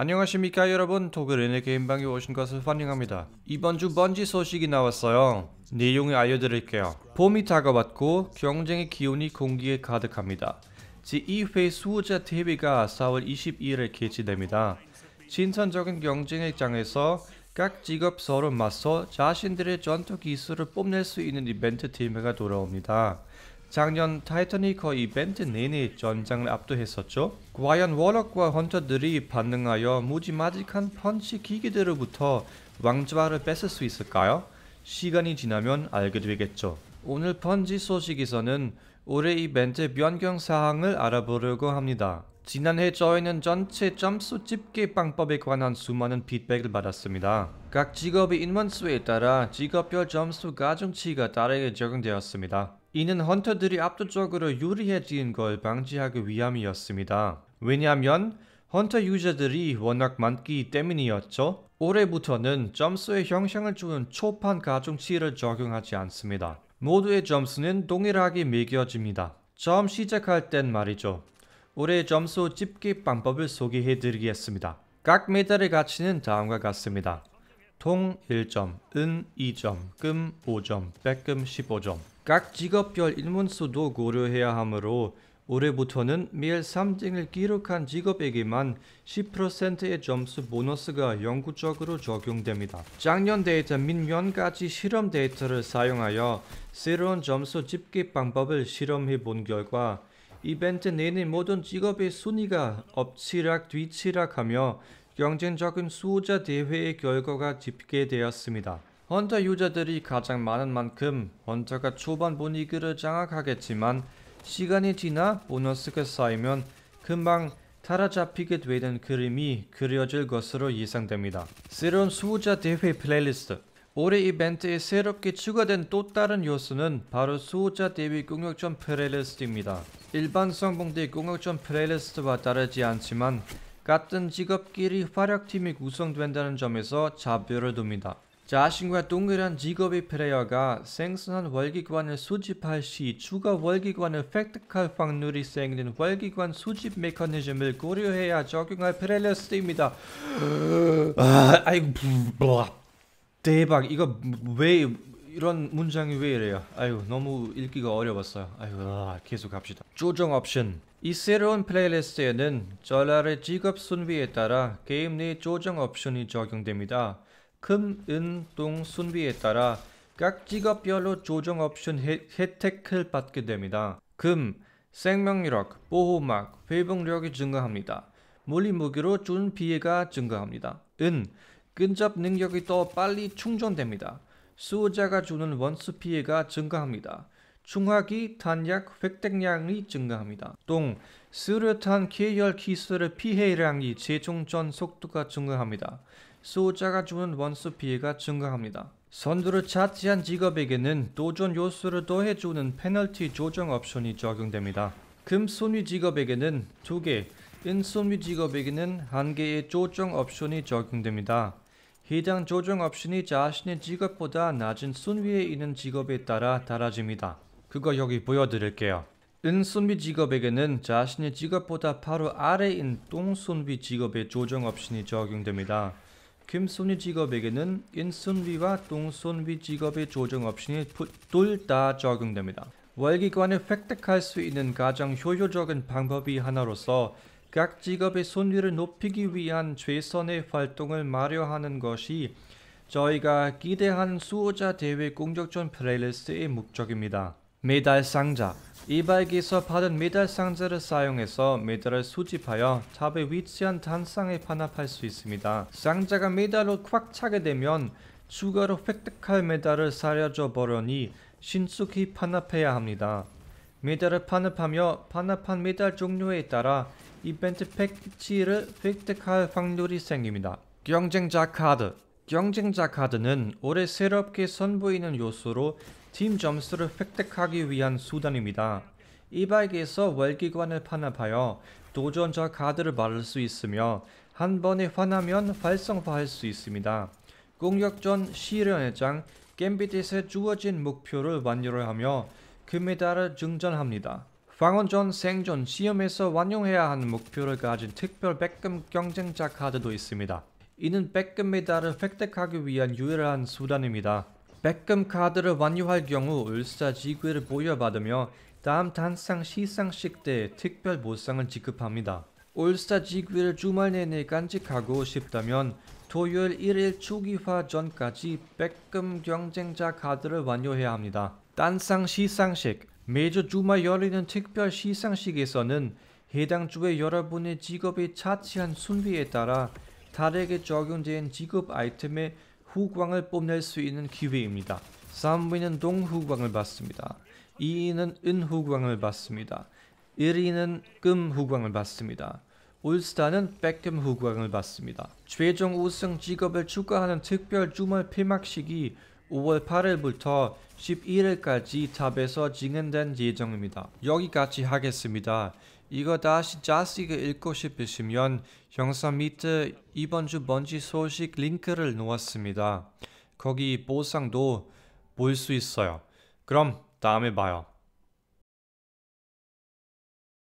안녕하십니까 여러분 독일 은혜 게임방에 오신 것을 환영합니다 이번 주 번지 소식이 나왔어요 내용을 알려드릴게요 봄이 다가왔고 경쟁의 기운이 공기에 가득합니다 제2회 수호자 대회가 4월 22일에 개최됩니다 진선적인 경쟁의 장에서 각 직업 서로 맞서 자신들의 전투 기술을 뽐낼 수 있는 이벤트 대회가 돌아옵니다 작년 타이타닉 거의 이벤트 내내 전장을 압도했었죠. 과연 워럭과 헌터들이 반응하여 무지막지한 펀치 기기들로부터 왕좌를 뺏을 수 있을까요? 시간이 지나면 알게 되겠죠. 오늘 펀치 소식에서는 올해 이벤트 변경 사항을 알아보려고 합니다. 지난해 저희는 전체 점수 집계 방법에 관한 수많은 피드백을 받았습니다. 각 직업의 인원수에 따라 직업별 점수 가중치가 다르게 적용되었습니다. 이는 헌터들이 압도적으로 유리해진 걸 방지하기 위함이었습니다. 왜냐하면 헌터 유저들이 워낙 많기 때문이었죠. 올해부터는 점수의 형상을 주는 초판 가중치를 적용하지 않습니다. 모두의 점수는 동일하게 매겨집니다. 처음 시작할 땐 말이죠. 올해 점수 집계 방법을 소개해드리겠습니다. 각 메달의 가치는 다음과 같습니다. 통 1점, 은 2점, 금 5점, 백금 15점. 각 직업별 인문수도 고려해야 하므로 올해부터는 매일 3등을 기록한 직업에게만 10%의 점수 보너스가 영구적으로 적용됩니다. 작년 데이터 및 면가지 실험 데이터를 사용하여 새로운 점수 집계 방법을 실험해 본 결과 이벤트 내내 모든 직업의 순위가 엎치락 뒤치락하며 경쟁적인 수호자 대회의 결과가 집계되었습니다. 헌터 유저들이 가장 많은 만큼 헌터가 초반 분위기를 장악하겠지만 시간이 지나 보너스가 쌓이면 금방 따라잡히게 되는 그림이 그려질 것으로 예상됩니다. 새로운 수호자 대회 플레이리스트 올해 이벤트에 새롭게 추가된 또 다른 요소는 바로 수호자 대비 공격전 플레이리스트입니다. 일반 성공대 공격전 플레이리스트와 다르지 않지만 같은 직업끼리 활약팀이 구성된다는 점에서 차별을 둡니다. 자신과 동일한 직업의 플레이어가 생선한 월기관을 수집할 시 추가 월기관을 획득할 확률이 생기는 월기관 수집 메커니즘을 고려해야 적용할 플레이어스입니다. 아, 이고 아, 대박. 이거 왜 이런 문장이 왜 이래요? 아이고, 너무 읽기가 어려웠어요. 아이고, 아, 계속 갑시다. 조정 옵션. 이 새로운 플레이리스트에는 전라의 직업 순위에 따라 게임 내 조정 옵션이 적용됩니다. 금, 은, 동 순위에 따라 각 직업별로 조정 옵션 혜, 혜택을 받게 됩니다. 금, 생명력, 보호막, 회복력이 증가합니다. 물리 무기로 준 피해가 증가합니다. 은, 근접 능력이 더 빨리 충전됩니다. 수호자가 주는 원수 피해가 증가합니다. 중화기 탄약 획득량이 증가합니다. 동, 수류탄 계열 기술의 피해량이 재충전 속도가 증가합니다. 소자가 주는 원수 피해가 증가합니다. 선두를 차지한 직업에게는 도전 요소를 더해주는 페널티 조정 옵션이 적용됩니다. 금손위 직업에게는 2개, 은손위 직업에게는 1개의 조정 옵션이 적용됩니다. 해당 조정 옵션이 자신의 직업보다 낮은 순위에 있는 직업에 따라 달라집니다. 그거 여기 보여드릴게요. 은손비 직업에게는 자신의 직업보다 바로 아래인 똥손비 직업의 조정 옵션이 적용됩니다. 김손비 직업에게는 인손비와 똥손비 직업의 조정 옵션이 둘 다 적용됩니다. 월기관을 획득할 수 있는 가장 효율적인 방법이 하나로서 각 직업의 손위를 높이기 위한 최선의 활동을 마련하는 것이 저희가 기대한 수호자 대회 공격전 플레이리스트의 목적입니다. 메달 상자 이발기에서 받은 메달 상자를 사용해서 메달을 수집하여 탑에 위치한 단상에 반납할 수 있습니다. 상자가 메달로 꽉 차게 되면 추가로 획득할 메달을 사려져 버려니 신속히 반납해야 합니다. 메달을 반납하며 반납한 메달 종류에 따라 이벤트 패키지를 획득할 확률이 생깁니다. 경쟁자 카드 경쟁자 카드는 올해 새롭게 선보이는 요소로 팀 점수를 획득하기 위한 수단입니다. 이 발기에서 월기관을 파납하여 도전자 카드를 말할 수 있으며 한 번에 화나면 활성화할 수 있습니다. 공격전 시련의 장 갬빗에 주어진 목표를 완료를 하며 금메달을 증전합니다. 방언전 생존 시험에서 완용해야 하는 목표를 가진 특별 백금 경쟁자 카드도 있습니다. 이는 백금 메달을 획득하기 위한 유일한 수단입니다. 백금 카드를 완료할 경우 울사 지구를 보여받으며 다음 단상 시상식 때 특별 보상을 지급합니다. 울사 지구를 주말 내내 간직하고 싶다면 토요일 1일 초기화 전까지 백금 경쟁자 카드를 완료해야 합니다. 단상 시상식 매주 주말 열리는 특별 시상식에서는 해당 주에 여러분의 직업이 차치한 순위에 따라 다르게 적용된 직업 아이템의 후광을 뽐낼 수 있는 기회입니다. 삼위는 동후광을 받습니다. 이는 은후광을 받습니다. 일위는 금후광을 받습니다. 울스타는 백금 후광을 받습니다. 최종 우승 직업을 추가하는 특별 주말 폐막식이 5월 8일부터 11일까지 탑에서 진행된 예정입니다. 여기까지 하겠습니다. 이거 다시 자세히 읽고 싶으시면 영상 밑에 이번 주먼지 소식 링크를 놓았습니다. 거기 보상도 볼 수 있어요. 그럼 다음에 봐요.